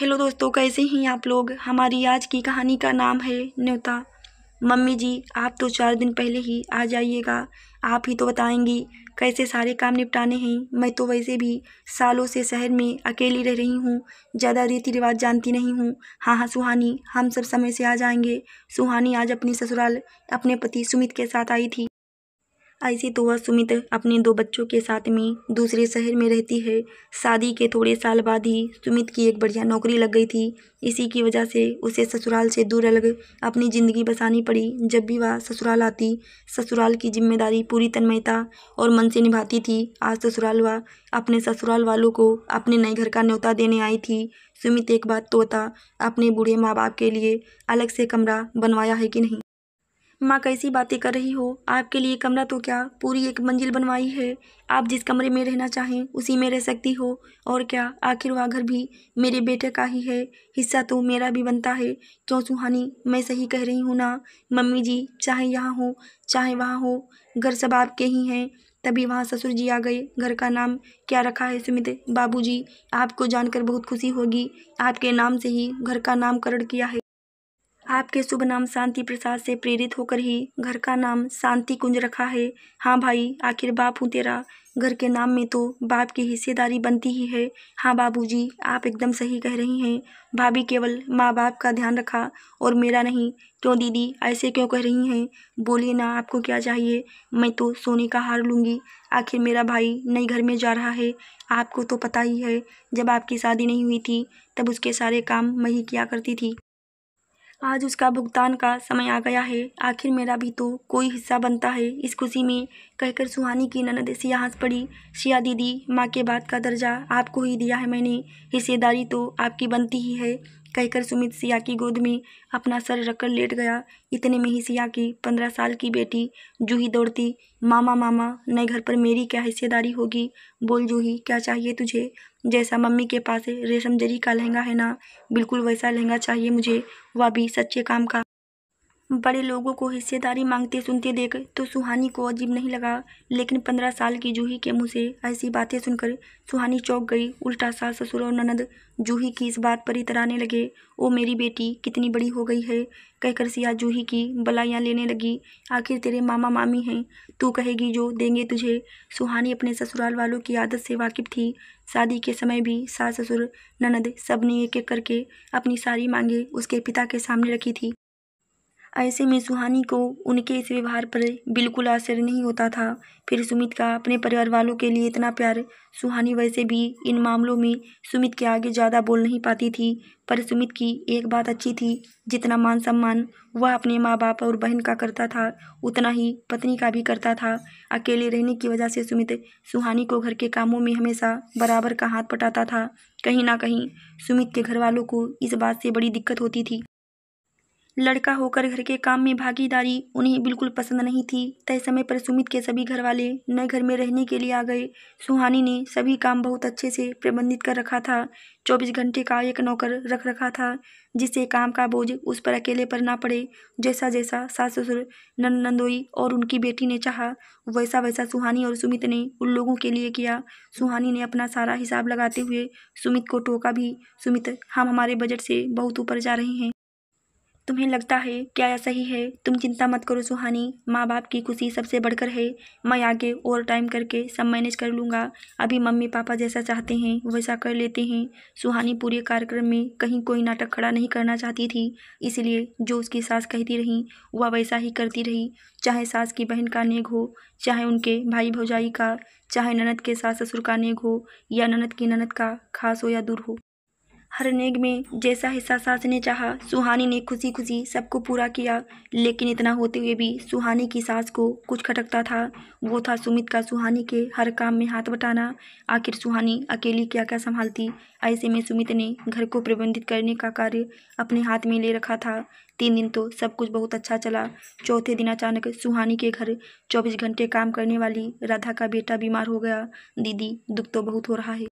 hello दोस्तों कैसे हैं आप लोग हमारी आज की कहानी का नाम है न्योता मम्मी जी आप तो चार दिन पहले ही आ जाइएगा आप ही तो बताएंगी कैसे सारे काम निपटाने हैं मैं तो वैसे भी सालों से शहर में अकेली रह रही हूँ ज़्यादा रीति रिवाज जानती नहीं हूँ हाँ हाँ सुहानी हम सब समय से आ जाएंगे सुहानी आज अपनी ससुराल अपने पति सुमित के साथ आई थी ऐसी तो वह सुमित अपने दो बच्चों के साथ में दूसरे शहर में रहती है शादी के थोड़े साल बाद ही सुमित की एक बढ़िया नौकरी लग गई थी इसी की वजह से उसे ससुराल से दूर अलग अपनी ज़िंदगी बसानी पड़ी जब भी वह ससुराल आती ससुराल की जिम्मेदारी पूरी तन्मयता और मन से निभाती थी आज ससुराल वह अपने ससुराल वालों को अपने नए घर का न्योता देने आई थी सुमित एक बात तो था अपने बूढ़े माँ बाप के लिए अलग से कमरा बनवाया है कि नहीं माँ कैसी बातें कर रही हो आपके लिए कमरा तो क्या पूरी एक मंजिल बनवाई है आप जिस कमरे में रहना चाहें उसी में रह सकती हो और क्या आखिर वह घर भी मेरे बेटे का ही है हिस्सा तो मेरा भी बनता है क्यों सुहानी मैं सही कह रही हूँ ना मम्मी जी चाहे यहाँ हो चाहे वहाँ हो घर सब आपके ही हैं तभी वहाँ ससुर जी आ गए घर का नाम क्या रखा है सुमित बाबूजी आपको जानकर बहुत खुशी होगी आपके नाम से ही घर का नामकरण किया है आपके शुभ नाम शांति प्रसाद से प्रेरित होकर ही घर का नाम शांति कुंज रखा है हाँ भाई आखिर बाप हूँ तेरा घर के नाम में तो बाप की हिस्सेदारी बनती ही है हाँ बाबूजी आप एकदम सही कह रही हैं भाभी केवल माँ बाप का ध्यान रखा और मेरा नहीं क्यों दीदी ऐसे क्यों कह रही हैं बोलिए ना आपको क्या चाहिए मैं तो सोने का हार लूँगी आखिर मेरा भाई नए घर में जा रहा है आपको तो पता ही है जब आपकी शादी नहीं हुई थी तब उसके सारे काम मैं ही किया करती थी आज उसका भुगतान का समय आ गया है आखिर मेरा भी तो कोई हिस्सा बनता है इस खुशी में कहकर सुहानी की ननद सिया हंस पड़ी सिया दीदी माँ के बात का दर्जा आपको ही दिया है मैंने हिस्सेदारी तो आपकी बनती ही है कहकर सुमित सिया की गोद में अपना सर रखकर लेट गया इतने में ही सिया की पंद्रह साल की बेटी जूही दौड़ती मामा मामा नए घर पर मेरी क्या हिस्सेदारी होगी बोल जूही क्या चाहिए तुझे जैसा मम्मी के पास रेशम जरी का लहंगा है ना बिल्कुल वैसा लहंगा चाहिए मुझे वह भी सच्चे काम का बड़े लोगों को हिस्सेदारी मांगते सुनते देख तो सुहानी को अजीब नहीं लगा लेकिन पंद्रह साल की जूही के मुँह से ऐसी बातें सुनकर सुहानी चौंक गई उल्टा सास ससुर और ननद जूही की इस बात पर इतराने लगे ओ मेरी बेटी कितनी बड़ी हो गई है कहकर सिया जूही की बलाइयाँ लेने लगी आखिर तेरे मामा मामी हैं तू कहेगी जो देंगे तुझे सुहानी अपने ससुराल वालों की आदत से वाकिफ थी शादी के समय भी सास ससुर ननद सब ने एक एक करके अपनी सारी मांगें उसके पिता के सामने रखी थी ऐसे में सुहानी को उनके इस व्यवहार पर बिल्कुल आश्चर्य नहीं होता था फिर सुमित का अपने परिवार वालों के लिए इतना प्यार सुहानी वैसे भी इन मामलों में सुमित के आगे ज़्यादा बोल नहीं पाती थी पर सुमित की एक बात अच्छी थी जितना मान सम्मान वह अपने माँ बाप और बहन का करता था उतना ही पत्नी का भी करता था अकेले रहने की वजह से सुमित सुहानी को घर के कामों में हमेशा बराबर का हाथ पटाता था कहीं ना कहीं सुमित के घर वालों को इस बात से बड़ी दिक्कत होती थी लड़का होकर घर के काम में भागीदारी उन्हें बिल्कुल पसंद नहीं थी तय समय पर सुमित के सभी घरवाले नए घर में रहने के लिए आ गए सुहानी ने सभी काम बहुत अच्छे से प्रबंधित कर रखा था चौबीस घंटे का एक नौकर रख रखा था जिससे काम का बोझ उस पर अकेले पर ना पड़े जैसा जैसा सास ससुर नंद नंदोई और उनकी बेटी ने चाहा वैसा वैसा सुहानी और सुमित ने उन लोगों के लिए किया सुहानी ने अपना सारा हिसाब लगाते हुए सुमित को टोका भी सुमित हम हमारे बजट से बहुत ऊपर जा रहे हैं तुम्हें लगता है क्या यह सही है तुम चिंता मत करो सुहानी माँ बाप की खुशी सबसे बढ़कर है मैं आगे ओवर टाइम करके सब मैनेज कर लूँगा अभी मम्मी पापा जैसा चाहते हैं वैसा कर लेते हैं सुहानी पूरे कार्यक्रम में कहीं कोई नाटक खड़ा नहीं करना चाहती थी इसलिए जो उसकी सास कहती रही वह वैसा ही करती रही चाहे सास की बहन का नेग हो चाहे उनके भाई भौजाई का चाहे ननद के सास ससुर का नेग हो या ननद की ननद का खास हो या दूर हो हर नेग में जैसा हिस्सा सास ने चाहा सुहानी ने खुशी खुशी सबको पूरा किया लेकिन इतना होते हुए भी सुहानी की सास को कुछ खटकता था वो था सुमित का सुहानी के हर काम में हाथ बटाना आखिर सुहानी अकेली क्या क्या संभालती ऐसे में सुमित ने घर को प्रबंधित करने का कार्य अपने हाथ में ले रखा था तीन दिन तो सब कुछ बहुत अच्छा चला चौथे दिन अचानक सुहानी के घर चौबीस घंटे काम करने वाली राधा का बेटा बीमार हो गया दीदी दुख तो बहुत हो रहा है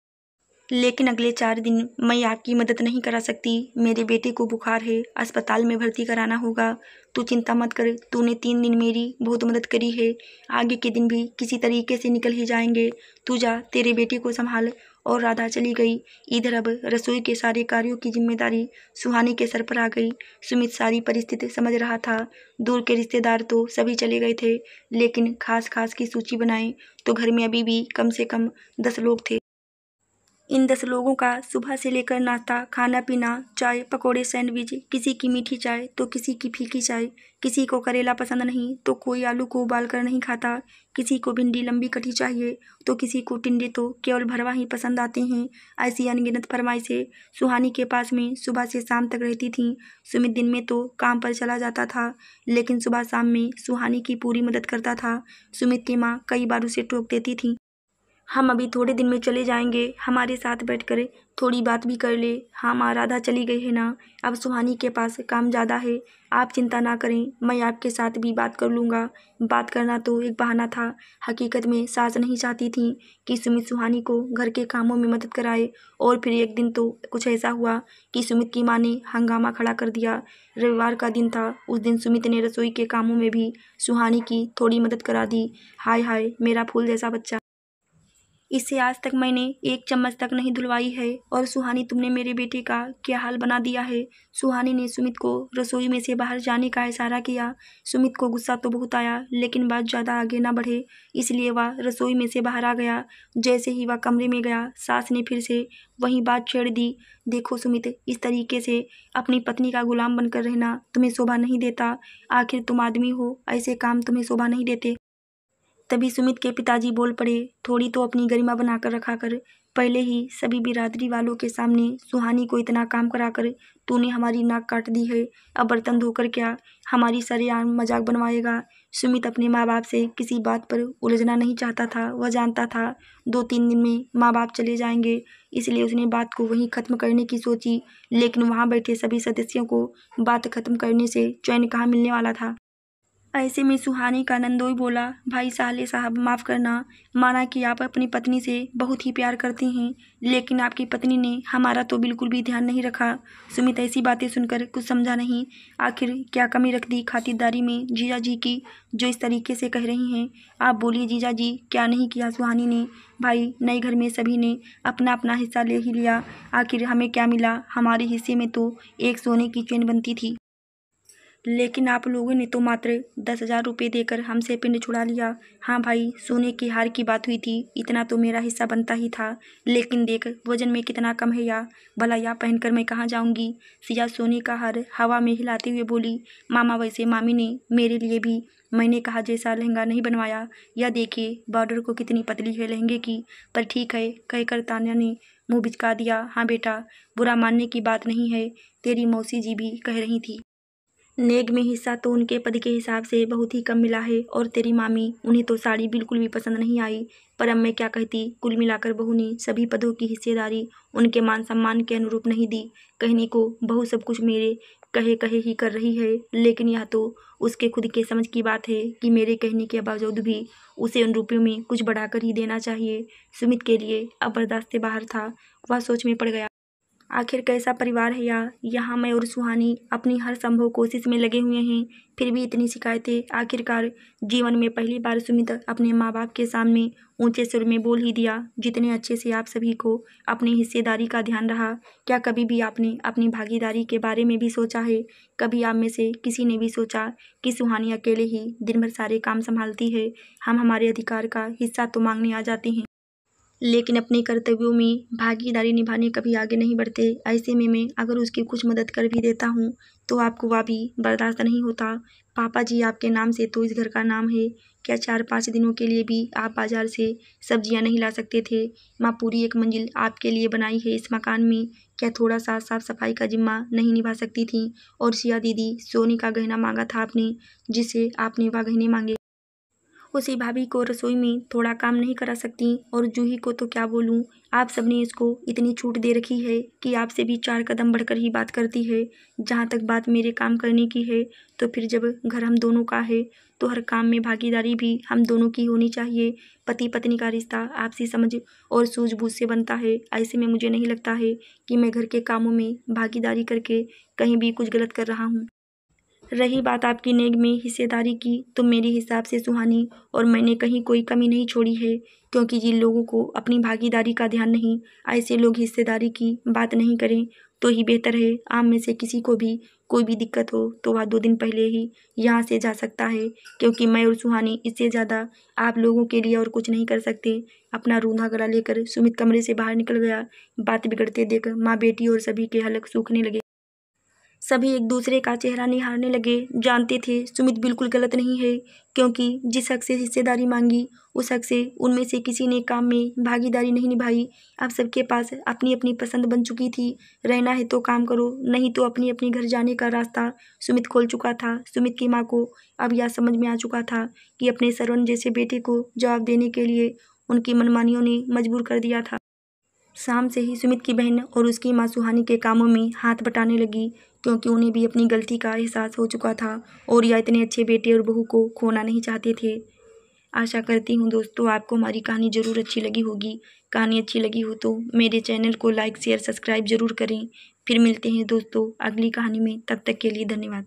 लेकिन अगले चार दिन मैं आपकी मदद नहीं करा सकती मेरे बेटे को बुखार है अस्पताल में भर्ती कराना होगा तू चिंता मत कर तूने तीन दिन मेरी बहुत मदद करी है आगे के दिन भी किसी तरीके से निकल ही जाएंगे तू जा तेरे बेटे को संभाल और राधा चली गई इधर अब रसोई के सारे कार्यों की जिम्मेदारी सुहानी के सर पर आ गई सुमित सारी परिस्थिति समझ रहा था दूर के रिश्तेदार तो सभी चले गए थे लेकिन खास खास की सूची बनाएं तो घर में अभी भी कम से कम दस लोग थे इन दस लोगों का सुबह से लेकर नाश्ता खाना पीना चाय पकोड़े सैंडविच किसी की मीठी चाय तो किसी की फीकी चाय किसी को करेला पसंद नहीं तो कोई आलू को उबाल कर नहीं खाता किसी को भिंडी लंबी कटी चाहिए तो किसी को टिंडे तो केवल भरवा ही पसंद आते हैं ऐसी अनगिनत फरमाइशें सुहानी के पास में सुबह से शाम तक रहती थी सुमित दिन में तो काम पर चला जाता था लेकिन सुबह शाम में सुहानी की पूरी मदद करता था सुमित की माँ कई बार उसे टोक देती थी हम अभी थोड़े दिन में चले जाएंगे हमारे साथ बैठ कर थोड़ी बात भी कर ले हाँ माँ राधा चली गई है ना अब सुहानी के पास काम ज़्यादा है आप चिंता ना करें मैं आपके साथ भी बात कर लूँगा बात करना तो एक बहाना था हकीकत में सास नहीं चाहती थी कि सुमित सुहानी को घर के कामों में मदद कराए और फिर एक दिन तो कुछ ऐसा हुआ कि सुमित की माँ ने हंगामा खड़ा कर दिया रविवार का दिन था उस दिन सुमित ने रसोई के कामों में भी सुहानी की थोड़ी मदद करा दी हाय हाय मेरा फूल जैसा बच्चा इसे आज तक मैंने एक चम्मच तक नहीं धुलवाई है और सुहानी तुमने मेरे बेटे का क्या हाल बना दिया है सुहानी ने सुमित को रसोई में से बाहर जाने का इशारा किया सुमित को गुस्सा तो बहुत आया लेकिन बात ज़्यादा आगे ना बढ़े इसलिए वह रसोई में से बाहर आ गया जैसे ही वह कमरे में गया सास ने फिर से वही बात छेड़ दी देखो सुमित इस तरीके से अपनी पत्नी का गुलाम बनकर रहना तुम्हें शोभा नहीं देता आखिर तुम आदमी हो ऐसे काम तुम्हें शोभा नहीं देते तभी सुमित के पिताजी बोल पड़े थोड़ी तो अपनी गरिमा बनाकर रखा कर पहले ही सभी बिरादरी वालों के सामने सुहानी को इतना काम कराकर तूने हमारी नाक काट दी है अब बर्तन धोकर क्या हमारी सरेआम मजाक बनवाएगा सुमित अपने माँ बाप से किसी बात पर उलझना नहीं चाहता था वह जानता था दो तीन दिन में माँ बाप चले जाएंगे इसलिए उसने बात को वहीं ख़त्म करने की सोची लेकिन वहाँ बैठे सभी सदस्यों को बात ख़त्म करने से चैन कहाँ मिलने वाला था ऐसे में सुहानी का नंदोई बोला भाई साहले साहब माफ़ करना माना कि आप अपनी पत्नी से बहुत ही प्यार करते हैं लेकिन आपकी पत्नी ने हमारा तो बिल्कुल भी ध्यान नहीं रखा सुमित ऐसी बातें सुनकर कुछ समझा नहीं आखिर क्या कमी रख दी खातिरदारी में जीजा जी की जो इस तरीके से कह रही हैं आप बोलिए जीजा जी क्या नहीं किया सुहानी ने भाई नए घर में सभी ने अपना अपना हिस्सा ले ही लिया आखिर हमें क्या मिला हमारे हिस्से में तो एक सोने की चेन बनती थी लेकिन आप लोगों ने तो मात्र दस हज़ार रुपये देकर हमसे पिंड छुड़ा लिया हाँ भाई सोने की हार की बात हुई थी इतना तो मेरा हिस्सा बनता ही था लेकिन देख वजन में कितना कम है या भला या पहनकर मैं कहाँ जाऊँगी सिया सोने का हार हवा में हिलाते हुए बोली मामा वैसे मामी ने मेरे लिए भी मैंने कहा जैसा लहंगा नहीं बनवाया या देखिए बॉर्डर को कितनी पतली है लहंगे की पर ठीक है कहकर तान्या ने मुँह बिचका दिया हाँ बेटा बुरा मानने की बात नहीं है तेरी मौसी जी भी कह रही थी नेग में हिस्सा तो उनके पद के हिसाब से बहुत ही कम मिला है और तेरी मामी उन्हें तो साड़ी बिल्कुल भी पसंद नहीं आई पर अब मैं क्या कहती कुल मिलाकर बहू ने सभी पदों की हिस्सेदारी उनके मान सम्मान के अनुरूप नहीं दी कहने को बहू सब कुछ मेरे कहे कहे ही कर रही है लेकिन यह तो उसके खुद के समझ की बात है कि मेरे कहने के बावजूद भी उसे उन रुपयों में कुछ बढ़ाकर ही देना चाहिए सुमित के लिए अब बर्दाश्त से बाहर था वह सोच में पड़ गया आखिर कैसा परिवार है या यहाँ मैं और सुहानी अपनी हर संभव कोशिश में लगे हुए हैं फिर भी इतनी शिकायतें आखिरकार जीवन में पहली बार सुमित अपने माँ बाप के सामने ऊंचे सुर में बोल ही दिया जितने अच्छे से आप सभी को अपनी हिस्सेदारी का ध्यान रहा क्या कभी भी आपने अपनी भागीदारी के बारे में भी सोचा है कभी आप में से किसी ने भी सोचा कि सुहानी अकेले ही दिन भर सारे काम संभालती है हम हमारे अधिकार का हिस्सा तो मांगने आ जाते हैं लेकिन अपने कर्तव्यों में भागीदारी निभाने कभी आगे नहीं बढ़ते ऐसे में मैं अगर उसकी कुछ मदद कर भी देता हूँ तो आपको वह भी बर्दाश्त नहीं होता पापा जी आपके नाम से तो इस घर का नाम है क्या चार पाँच दिनों के लिए भी आप बाज़ार से सब्जियां नहीं ला सकते थे माँ पूरी एक मंजिल आपके लिए बनाई है इस मकान में क्या थोड़ा सा साफ सफाई का जिम्मा नहीं निभा सकती थी और सिया दीदी सोने का गहना मांगा था आपने जिसे आपने वह गहने मांगे उसी भाभी को रसोई में थोड़ा काम नहीं करा सकती और जूही को तो क्या बोलूँ आप सबने इसको इतनी छूट दे रखी है कि आपसे भी चार कदम बढ़कर ही बात करती है जहाँ तक बात मेरे काम करने की है तो फिर जब घर हम दोनों का है तो हर काम में भागीदारी भी हम दोनों की होनी चाहिए पति पत्नी का रिश्ता आपसी समझ और सूझबूझ से बनता है ऐसे में मुझे नहीं लगता है कि मैं घर के कामों में भागीदारी करके कहीं भी कुछ गलत कर रहा हूँ रही बात आपकी नेग में हिस्सेदारी की तो मेरे हिसाब से सुहानी और मैंने कहीं कोई कमी नहीं छोड़ी है क्योंकि जिन लोगों को अपनी भागीदारी का ध्यान नहीं ऐसे लोग हिस्सेदारी की बात नहीं करें तो ही बेहतर है आम में से किसी को भी कोई भी दिक्कत हो तो वह दो दिन पहले ही यहाँ से जा सकता है क्योंकि मैं और सुहानी इससे ज़्यादा आप लोगों के लिए और कुछ नहीं कर सकते अपना रूंधा गला लेकर सुमित कमरे से बाहर निकल गया बात बिगड़ते देख माँ बेटी और सभी के हलक सूखने लगे सभी एक दूसरे का चेहरा निहारने लगे जानते थे सुमित बिल्कुल गलत नहीं है क्योंकि जिस हक से हिस्सेदारी मांगी उस हक से उनमें से किसी ने काम में भागीदारी नहीं निभाई अब सबके पास अपनी अपनी पसंद बन चुकी थी रहना है तो काम करो नहीं तो अपने अपने घर जाने का रास्ता सुमित खोल चुका था सुमित की माँ को अब यह समझ में आ चुका था कि अपने सरवन जैसे बेटे को जवाब देने के लिए उनकी मनमानियों ने मजबूर कर दिया था शाम से ही सुमित की बहन और उसकी माँ सुहानी के कामों में हाथ बटाने लगी क्योंकि उन्हें भी अपनी गलती का एहसास हो चुका था और यह इतने अच्छे बेटे और बहू को खोना नहीं चाहते थे आशा करती हूँ दोस्तों आपको हमारी कहानी ज़रूर अच्छी लगी होगी कहानी अच्छी लगी हो तो मेरे चैनल को लाइक शेयर सब्सक्राइब ज़रूर करें फिर मिलते हैं दोस्तों अगली कहानी में तब तक के लिए धन्यवाद